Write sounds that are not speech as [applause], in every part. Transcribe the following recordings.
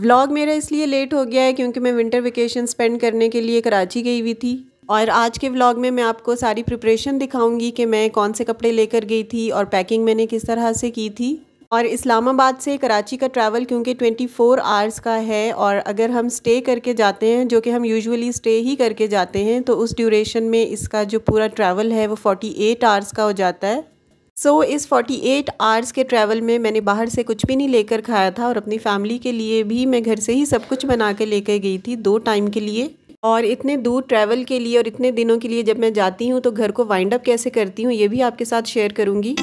vlog मेरा इसलिए late हो गया है क्योंकि मैं विंटर वेकेशन स्पेंड करने के लिए कराची गई हुई थी और आज के व्लॉग में मैं आपको सारी प्रिपरेशन दिखाऊंगी कि मैं कौन से कपड़े लेकर गई थी और पैकिंग मैंने किस तरह से की थी और इस्लामाबाद से कराची का ट्रैवल क्योंकि 24 फोर आवर्स का है और अगर हम स्टे करके जाते हैं जो कि हम यूजुअली स्टे ही करके जाते हैं तो उस ड्यूरेशन में इसका जो पूरा ट्रैवल है वो 48 आवर्स का हो जाता है सो so, इस 48 आवर्स के ट्रैवल में मैंने बाहर से कुछ भी नहीं लेकर खाया था और अपनी फैमिली के लिए भी मैं घर से ही सब कुछ बना के लेकर गई थी दो टाइम के लिए और इतने दूर ट्रैवल के लिए और इतने दिनों के लिए जब मैं जाती हूँ तो घर को वाइंड अप कैसे करती हूँ ये भी आपके साथ शेयर करूँगी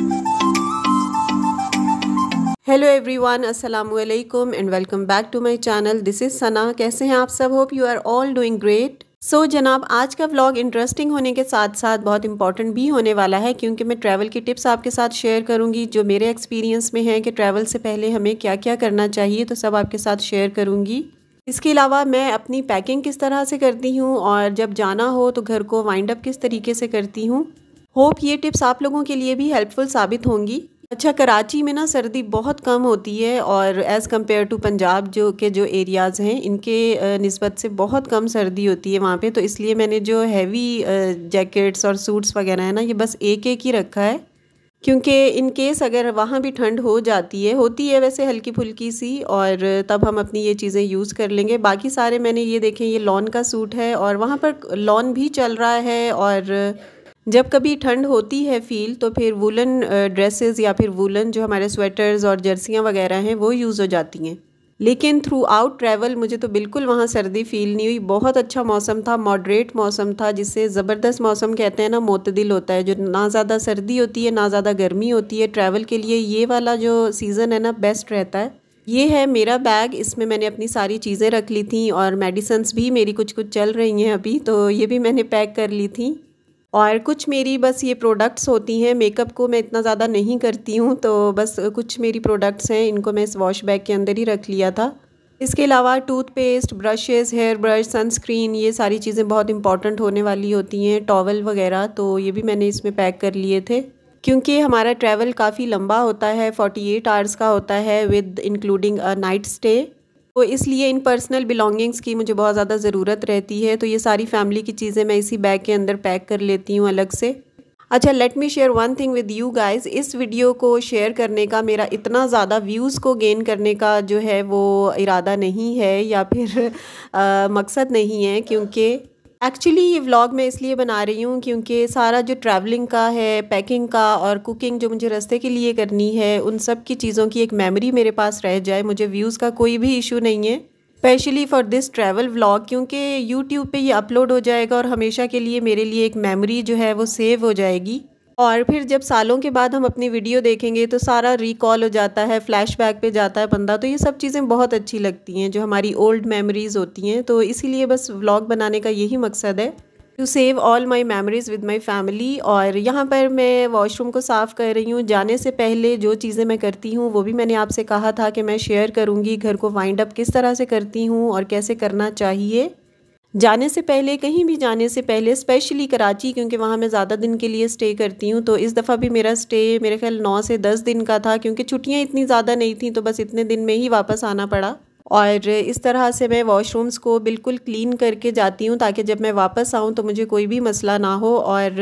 हेलो एवरीवन अस्सलाम वालेकुम and welcome back to my channel this is Sana कैसे हैं आप सब hope you are all doing great so so, जनाब आज का व्लॉग इंटरेस्टिंग होने के साथ साथ बहुत इंपॉर्टेंट भी होने वाला है क्योंकि मैं ट्रैवल की टिप्स आपके साथ शेयर करूंगी जो मेरे एक्सपीरियंस में है कि ट्रैवल से पहले हमें क्या क्या करना चाहिए तो सब आपके साथ शेयर करूंगी इसके अलावा मैं अपनी पैकिंग किस तरह से करती हूँ और जब जाना हो तो घर को वाइंड अप किस तरीके से करती हूँ होप ये टिप्स आप लोगों के लिए भी हेल्पफुल साबित होंगी अच्छा कराची में ना सर्दी बहुत कम होती है और एज़ कम्पेयर टू पंजाब जो के जो एरियाज़ हैं इनके नस्बत से बहुत कम सर्दी होती है वहाँ पे तो इसलिए मैंने जो हैवी जैकेट्स और सूट्स वगैरह है ना ये बस एक एक ही रखा है क्योंकि इन केस अगर वहाँ भी ठंड हो जाती है होती है वैसे हल्की फुल्की सी और तब हम अपनी ये चीज़ें यूज़ कर लेंगे बाकी सारे मैंने ये देखें ये लॉन का सूट है और वहाँ पर लॉन भी चल रहा है और जब कभी ठंड होती है फ़ील तो फिर वुलन ड्रेसेस या फिर वुलन जो हमारे स्वेटर्स और जर्सियाँ वगैरह हैं वो यूज़ हो जाती हैं लेकिन थ्रू आउट ट्रैवल मुझे तो बिल्कुल वहाँ सर्दी फ़ील नहीं हुई बहुत अच्छा मौसम था मॉडरेट मौसम था जिसे ज़बरदस्त मौसम कहते हैं ना मोतदिल होता है जो ना ज़्यादा सर्दी होती है ना ज़्यादा गर्मी होती है ट्रैवल के लिए ये वाला जो सीज़न है ना बेस्ट रहता है ये है मेरा बैग इसमें मैंने अपनी सारी चीज़ें रख ली थी और मेडिसन्स भी मेरी कुछ कुछ चल रही हैं अभी तो ये भी मैंने पैक कर ली थी और कुछ मेरी बस ये प्रोडक्ट्स होती हैं मेकअप को मैं इतना ज़्यादा नहीं करती हूँ तो बस कुछ मेरी प्रोडक्ट्स हैं इनको मैं इस वॉश बैग के अंदर ही रख लिया था इसके अलावा toothpaste brushes hair brush sunscreen ये सारी चीज़ें बहुत इंपॉर्टेंट होने वाली होती हैं टॉवल वगैरह तो ये भी मैंने इसमें पैक कर लिए थे क्योंकि हमारा ट्रैवल काफ़ी लंबा होता है 48 आवर्स का होता है with including a night stay तो इसलिए इन पर्सनल बिलोंगिंग्स की मुझे बहुत ज़्यादा ज़रूरत रहती है तो ये सारी फैमिली की चीज़ें मैं इसी बैग के अंदर पैक कर लेती हूँ अलग से अच्छा let me share one thing with you guys इस वीडियो को शेयर करने का मेरा इतना ज़्यादा व्यूज़ को गेन करने का जो है वो इरादा नहीं है या फिर आ, [laughs] मकसद नहीं है क्योंकि एक्चुअली ये व्लॉग मैं इसलिए बना रही हूँ क्योंकि सारा जो ट्रैवलिंग का है पैकिंग का और कुकिंग जो मुझे रास्ते के लिए करनी है उन सब की चीज़ों की एक मेमोरी मेरे पास रह जाए मुझे व्यूज़ का कोई भी इशू नहीं है specially for this travel vlog क्योंकि यूट्यूब पे ये अपलोड हो जाएगा और हमेशा के लिए मेरे लिए एक मेमोरी जो है वो सेव हो जाएगी और फिर जब सालों के बाद हम अपनी वीडियो देखेंगे तो सारा रिकॉल हो जाता है फ्लैशबैक पे जाता है बंदा तो ये सब चीज़ें बहुत अच्छी लगती हैं जो हमारी ओल्ड मेमोरीज़ होती हैं तो इसीलिए बस व्लॉग बनाने का यही मकसद है to save all my memories with my family और यहाँ पर मैं वॉशरूम को साफ़ कर रही हूँ जाने से पहले जो चीज़ें मैं करती हूँ वो भी मैंने आपसे कहा था कि मैं शेयर करूँगी घर को वाइंड अप किस तरह से करती हूँ और कैसे करना चाहिए जाने से पहले कहीं भी जाने से पहले स्पेशली कराची क्योंकि वहाँ मैं ज़्यादा दिन के लिए स्टे करती हूँ तो इस दफ़ा भी मेरा स्टे मेरे ख्याल नौ से दस दिन का था क्योंकि छुट्टियाँ इतनी ज़्यादा नहीं थी तो बस इतने दिन में ही वापस आना पड़ा और इस तरह से मैं वॉशरूम्स को बिल्कुल क्लीन करके जाती हूँ ताकि जब मैं वापस आऊँ तो मुझे कोई भी मसला ना हो और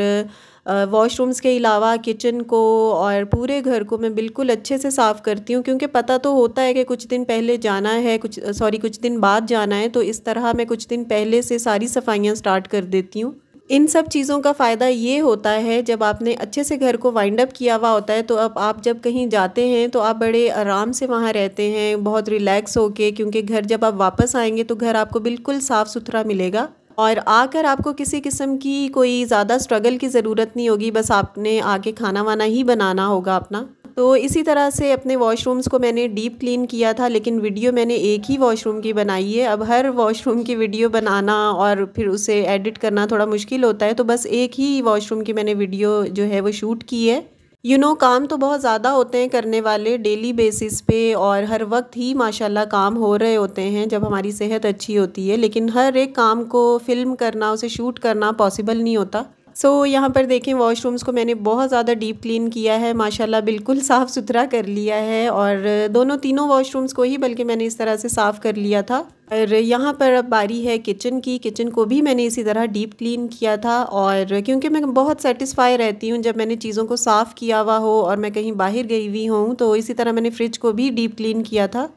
वॉशरूम्स के अलावा किचन को और पूरे घर को मैं बिल्कुल अच्छे से साफ़ करती हूँ क्योंकि पता तो होता है कि कुछ दिन पहले जाना है कुछ सॉरी कुछ दिन बाद जाना है तो इस तरह मैं कुछ दिन पहले से सारी सफाइयाँ स्टार्ट कर देती हूँ इन सब चीज़ों का फ़ायदा ये होता है जब आपने अच्छे से घर को वाइंड अप किया हुआ होता है तो अब आप जब कहीं जाते हैं तो आप बड़े आराम से वहाँ रहते हैं बहुत रिलैक्स होके क्योंकि घर जब आप वापस आएंगे तो घर आपको बिल्कुल साफ़ सुथरा मिलेगा और आकर आपको किसी किस्म की कोई ज़्यादा स्ट्रगल की ज़रूरत नहीं होगी बस आपने आके खाना वाना ही बनाना होगा अपना तो इसी तरह से अपने वॉशरूम्स को मैंने डीप क्लीन किया था लेकिन वीडियो मैंने एक ही वॉशरूम की बनाई है अब हर वॉशरूम की वीडियो बनाना और फिर उसे एडिट करना थोड़ा मुश्किल होता है तो बस एक ही वॉशरूम की मैंने वीडियो जो है वो शूट की है यू you नो know, काम तो बहुत ज़्यादा होते हैं करने वाले डेली बेसिस पे और हर वक्त ही माशाल्लाह काम हो रहे होते हैं जब हमारी सेहत अच्छी होती है लेकिन हर एक काम को फिल्म करना उसे शूट करना पॉसिबल नहीं होता सो so, यहाँ पर देखें वॉशरूम्स को मैंने बहुत ज़्यादा डीप क्लीन किया है माशाल्लाह बिल्कुल साफ़ सुथरा कर लिया है और दोनों तीनों वॉशरूम्स को ही बल्कि मैंने इस तरह से साफ़ कर लिया था और यहाँ पर अब बारी है किचन की किचन को भी मैंने इसी तरह डीप क्लीन किया था और क्योंकि मैं बहुत सेटिस्फाई रहती हूँ जब मैंने चीज़ों को साफ़ किया हुआ हो और मैं कहीं बाहर गई हुई हूँ तो इसी तरह मैंने फ्रिज को भी डीप क्लीन किया था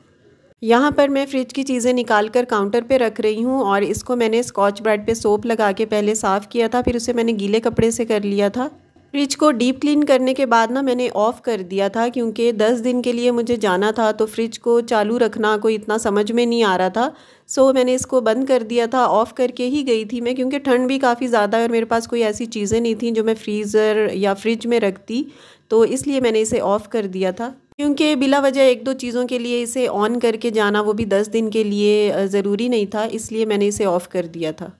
यहाँ पर मैं फ्रिज की चीज़ें निकाल कर काउंटर पे रख रही हूँ और इसको मैंने स्कॉच ब्रेड पे सोप लगा के पहले साफ़ किया था फिर उसे मैंने गीले कपड़े से कर लिया था फ्रिज को डीप क्लीन करने के बाद ना मैंने ऑफ़ कर दिया था क्योंकि 10 दिन के लिए मुझे जाना था तो फ्रिज को चालू रखना कोई इतना समझ में नहीं आ रहा था सो मैंने इसको बंद कर दिया था ऑफ़ करके ही गई थी मैं क्योंकि ठंड भी काफ़ी ज़्यादा है और मेरे पास कोई ऐसी चीज़ें नहीं थी जो मैं फ्रीज़र या फ्रिज में रखती तो इसलिए मैंने इसे ऑफ़ कर दिया था क्योंकि बिला वजह एक दो चीज़ों के लिए इसे ऑन करके जाना वो भी दस दिन के लिए ज़रूरी नहीं था इसलिए मैंने इसे ऑफ़ कर दिया था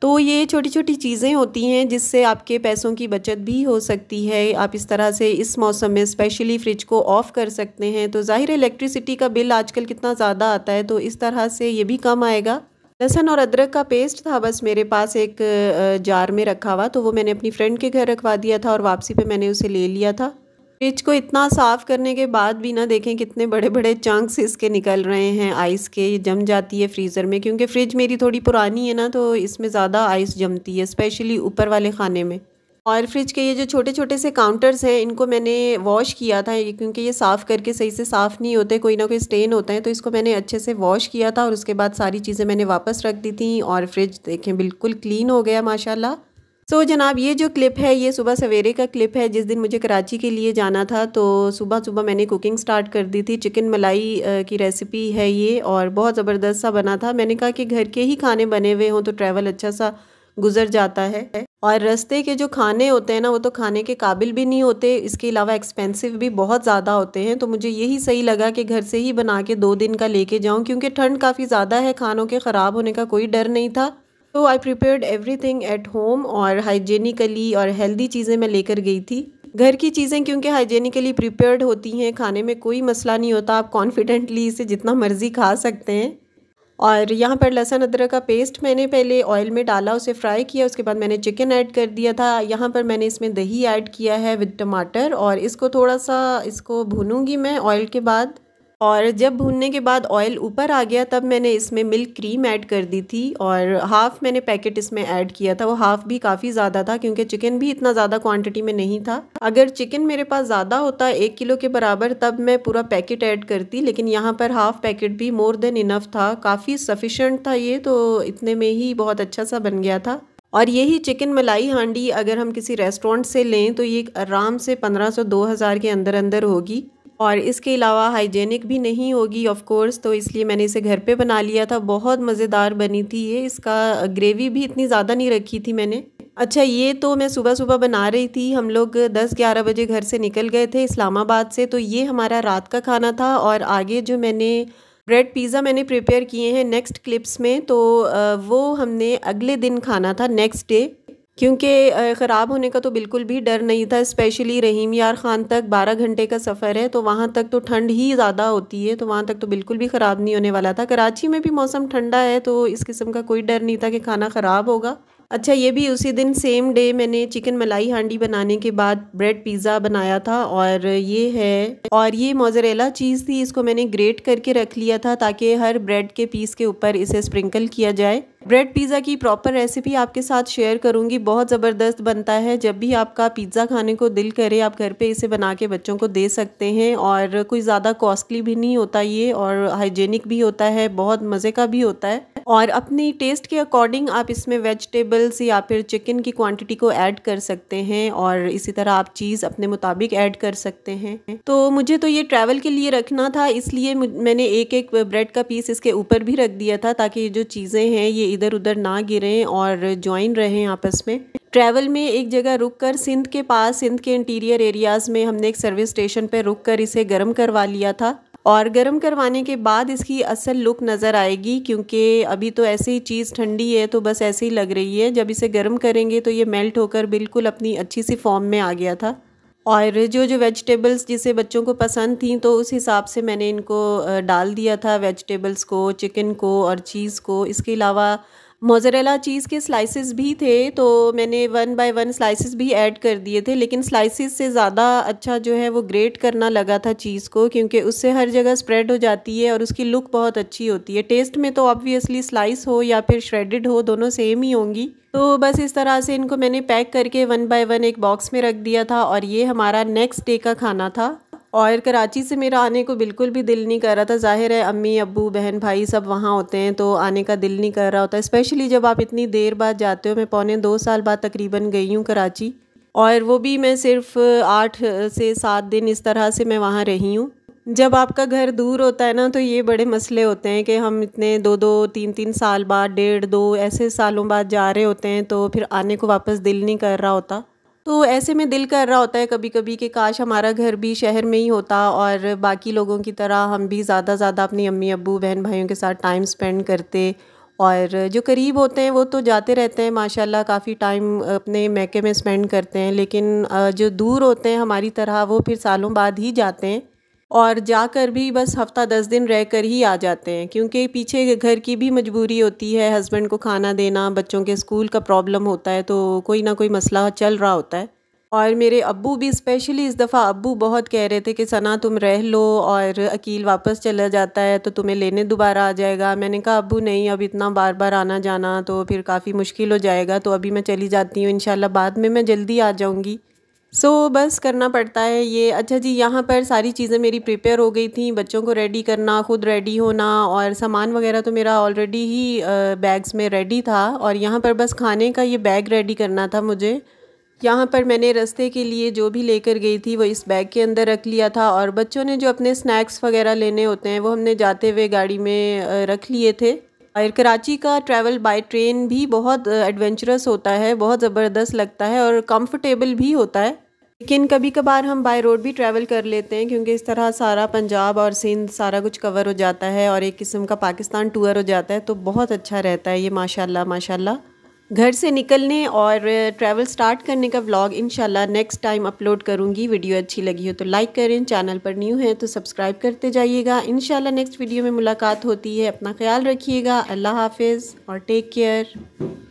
तो ये छोटी छोटी चीज़ें होती हैं जिससे आपके पैसों की बचत भी हो सकती है आप इस तरह से इस मौसम में स्पेशली फ्रिज को ऑफ़ कर सकते हैं तो ज़ाहिर इलेक्ट्रिसिटी का बिल आजकल कितना ज़्यादा आता है तो इस तरह से ये भी कम आएगा लहसन और अदरक का पेस्ट था बस मेरे पास एक जार में रखा हुआ तो वो मैंने अपनी फ्रेंड के घर रखवा दिया था और वापसी पे मैंने उसे ले लिया था फ्रिज को इतना साफ़ करने के बाद भी ना देखें कितने बड़े बड़े चंक्स इसके निकल रहे हैं आइस के जम जाती है फ्रीज़र में क्योंकि फ्रिज मेरी थोड़ी पुरानी है ना तो इसमें ज़्यादा आइस जमती है स्पेशली ऊपर वाले खाने में और फ्रिज के ये जो छोटे छोटे से काउंटर्स हैं इनको मैंने वॉश किया था क्योंकि ये साफ़ करके सही से साफ़ नहीं होते कोई ना कोई स्टेन होता है तो इसको मैंने अच्छे से वॉश किया था और उसके बाद सारी चीज़ें मैंने वापस रख दी थी और फ्रिज देखें बिल्कुल क्लीन हो गया माशाल्लाह सो तो so, जनाब ये जो क्लिप है ये सुबह सवेरे का क्लिप है जिस दिन मुझे कराची के लिए जाना था तो सुबह सुबह मैंने कुकिंग स्टार्ट कर दी थी चिकन मलाई की रेसिपी है ये और बहुत ज़बरदस्त सा बना था मैंने कहा कि घर के ही खाने बने हुए हों तो ट्रैवल अच्छा सा गुजर जाता है और रस्ते के जो खाने होते हैं ना वो तो खाने के काबिल भी नहीं होते इसके अलावा एक्सपेंसिव भी बहुत ज़्यादा होते हैं तो मुझे यही सही लगा कि घर से ही बना के दो दिन का लेके जाऊं क्योंकि ठंड काफ़ी ज़्यादा है खानों के ख़राब होने का कोई डर नहीं था तो I prepared everything at home और हाइजेनिकली और हेल्दी चीज़ें मैं लेकर गई थी घर की चीज़ें क्योंकि हाइजेनिकली प्रिपेयर्ड होती हैं खाने में कोई मसला नहीं होता आप कॉन्फिडेंटली इसे जितना मर्ज़ी खा सकते हैं और यहाँ पर लहसुन अदरक का पेस्ट मैंने पहले ऑयल में डाला उसे फ्राई किया उसके बाद मैंने चिकन ऐड कर दिया था यहाँ पर मैंने इसमें दही ऐड किया है विद टमाटर और इसको थोड़ा सा इसको भूनूंगी मैं ऑयल के बाद और जब भूनने के बाद ऑयल ऊपर आ गया तब मैंने इसमें मिल्क क्रीम ऐड कर दी थी और हाफ़ मैंने पैकेट इसमें ऐड किया था वो हाफ़ भी काफ़ी ज़्यादा था क्योंकि चिकन भी इतना ज़्यादा क्वांटिटी में नहीं था अगर चिकन मेरे पास ज़्यादा होता एक किलो के बराबर तब मैं पूरा पैकेट ऐड करती लेकिन यहाँ पर हाफ़ पैकेट भी मोर देन इनफ था काफ़ी सफिशेंट था ये तो इतने में ही बहुत अच्छा सा बन गया था और यही चिकन मलाई हांडी अगर हम किसी रेस्टोरेंट से लें तो ये आराम से 1500-2000 के अंदर अंदर होगी और इसके अलावा हाइजेनिक भी नहीं होगी ऑफ़ कोर्स तो इसलिए मैंने इसे घर पे बना लिया था बहुत मज़ेदार बनी थी ये इसका ग्रेवी भी इतनी ज़्यादा नहीं रखी थी मैंने अच्छा ये तो मैं सुबह सुबह बना रही थी हम लोग 10-11 बजे घर से निकल गए थे इस्लामाबाद से तो ये हमारा रात का खाना था और आगे जो मैंने ब्रेड पिज़्ज़ा मैंने प्रिपेयर किए हैं नेक्स्ट क्लिप्स में तो वो हमने अगले दिन खाना था नेक्स्ट डे क्योंकि ख़राब होने का तो बिल्कुल भी डर नहीं था स्पेशली रहीम यार ख़ान तक 12 घंटे का सफ़र है तो वहाँ तक तो ठंड ही ज़्यादा होती है तो वहाँ तक तो बिल्कुल भी ख़राब नहीं होने वाला था कराची में भी मौसम ठंडा है तो इस किस्म का कोई डर नहीं था कि खाना ख़राब होगा अच्छा ये भी उसी दिन सेम डे मैंने चिकन मलाई हांडी बनाने के बाद ब्रेड पिज़्ज़ा बनाया था और ये है और ये मोजरेला चीज़ थी इसको मैंने ग्रेट करके रख लिया था ताकि हर ब्रेड के पीस के ऊपर इसे स्प्रिंकल किया जाए ब्रेड पिज़्ज़ा की प्रॉपर रेसिपी आपके साथ शेयर करूंगी बहुत ज़बरदस्त बनता है जब भी आपका पिज़्ज़ा खाने को दिल करे आप घर पे इसे बना के बच्चों को दे सकते हैं और कोई ज़्यादा कॉस्टली भी नहीं होता ये और हाइजेनिक भी होता है बहुत मज़े का भी होता है और अपनी टेस्ट के अकॉर्डिंग आप इसमें वेजिटेबल्स या फिर चिकन की क्वांटिटी को ऐड कर सकते हैं और इसी तरह आप चीज़ अपने मुताबिक ऐड कर सकते हैं तो मुझे तो ये ट्रैवल के लिए रखना था इसलिए मैंने एक एक ब्रेड का पीस इसके ऊपर भी रख दिया था ताकि ये जो चीज़ें हैं ये इधर उधर ना गिरें और ज्वाइन रहें आपस में ट्रैवल में एक जगह रुक कर सिंध के पास सिंध के इंटीरियर एरियाज़ में हमने एक सर्विस स्टेशन पर रुक कर इसे गर्म करवा लिया था और गर्म करवाने के बाद इसकी असल लुक नज़र आएगी क्योंकि अभी तो ऐसे ही चीज़ ठंडी है तो बस ऐसे ही लग रही है जब इसे गर्म करेंगे तो ये मेल्ट होकर बिल्कुल अपनी अच्छी सी फॉर्म में आ गया था और जो जो वेजिटेबल्स जिसे बच्चों को पसंद थी तो उस हिसाब से मैंने इनको डाल दिया था वेजिटेबल्स को चिकन को और चीज़ को इसके अलावा मोज़रेला चीज़ के स्लाइसेस भी थे तो मैंने वन बाय वन स्लाइसेस भी ऐड कर दिए थे लेकिन स्लाइसेस से ज़्यादा अच्छा जो है वो ग्रेट करना लगा था चीज़ को क्योंकि उससे हर जगह स्प्रेड हो जाती है और उसकी लुक बहुत अच्छी होती है टेस्ट में तो ऑब्वियसली स्लाइस हो या फिर श्रेडेड हो दोनों सेम ही होंगी तो बस इस तरह से इनको मैंने पैक करके वन बाय वन एक बॉक्स में रख दिया था और ये हमारा नेक्स्ट डे का खाना था और कराची से मेरा आने को बिल्कुल भी दिल नहीं कर रहा था जाहिर है अम्मी अबू बहन भाई सब वहाँ होते हैं तो आने का दिल नहीं कर रहा होता स्पेशली जब आप इतनी देर बाद जाते हो मैं पौने दो साल बाद तकरीबन गई हूँ कराची और वो भी मैं सिर्फ आठ से सात दिन इस तरह से मैं वहाँ रही हूँ जब आपका घर दूर होता है ना तो ये बड़े मसले होते हैं कि हम इतने दो दो तीन तीन साल बाद डेढ़ दो ऐसे सालों बाद जा रहे होते हैं तो फिर आने को वापस दिल नहीं कर रहा होता तो ऐसे में दिल कर रहा होता है कभी कभी कि काश हमारा घर भी शहर में ही होता और बाकी लोगों की तरह हम भी ज़्यादा ज़्यादा अपनी अम्मी अबू बहन भाइयों के साथ टाइम स्पेंड करते और जो करीब होते हैं वो तो जाते रहते हैं माशाल्लाह काफ़ी टाइम अपने मैके में स्पेंड करते हैं लेकिन जो दूर होते हैं हमारी तरह वो फिर सालों बाद ही जाते हैं और जाकर भी बस हफ्ता दस दिन रह कर ही आ जाते हैं क्योंकि पीछे घर की भी मजबूरी होती है हस्बैंड को खाना देना बच्चों के स्कूल का प्रॉब्लम होता है तो कोई ना कोई मसला चल रहा होता है और मेरे अब्बू भी स्पेशली इस दफ़ा अब्बू बहुत कह रहे थे कि सना तुम रह लो और अकील वापस चला जाता है तो तुम्हें लेने दोबारा आ जाएगा मैंने कहा अब्बू नहीं अब इतना बार बार आना जाना तो फिर काफ़ी मुश्किल हो जाएगा तो अभी मैं चली जाती हूँ इन बाद में मैं जल्दी आ जाऊँगी सो so, बस करना पड़ता है ये अच्छा जी यहाँ पर सारी चीज़ें मेरी प्रिपेयर हो गई थी बच्चों को रेडी करना खुद रेडी होना और सामान वगैरह तो मेरा ऑलरेडी ही बैग्स में रेडी था और यहाँ पर बस खाने का ये बैग रेडी करना था मुझे यहाँ पर मैंने रस्ते के लिए जो भी लेकर गई थी वो इस बैग के अंदर रख लिया था और बच्चों ने जो अपने स्नैक्स वगैरह लेने होते हैं वो हमने जाते हुए गाड़ी में रख लिए थे और कराची का ट्रैवल बाय ट्रेन भी बहुत एडवेंचरस uh, होता है बहुत ज़बरदस्त लगता है और कंफर्टेबल भी होता है लेकिन कभी कभार हम बाय रोड भी ट्रैवल कर लेते हैं क्योंकि इस तरह सारा पंजाब और सिंध सारा कुछ कवर हो जाता है और एक किस्म का पाकिस्तान टूर हो जाता है तो बहुत अच्छा रहता है ये माशाल्लाह माशाल्लाह घर से निकलने और ट्रैवल स्टार्ट करने का व्लॉग इंशाल्लाह नेक्स्ट टाइम अपलोड करूँगी वीडियो अच्छी लगी हो तो लाइक करें चैनल पर न्यू है तो सब्सक्राइब करते जाइएगा इंशाल्लाह नेक्स्ट वीडियो में मुलाकात होती है अपना ख्याल रखिएगा अल्लाह हाफिज़ और टेक केयर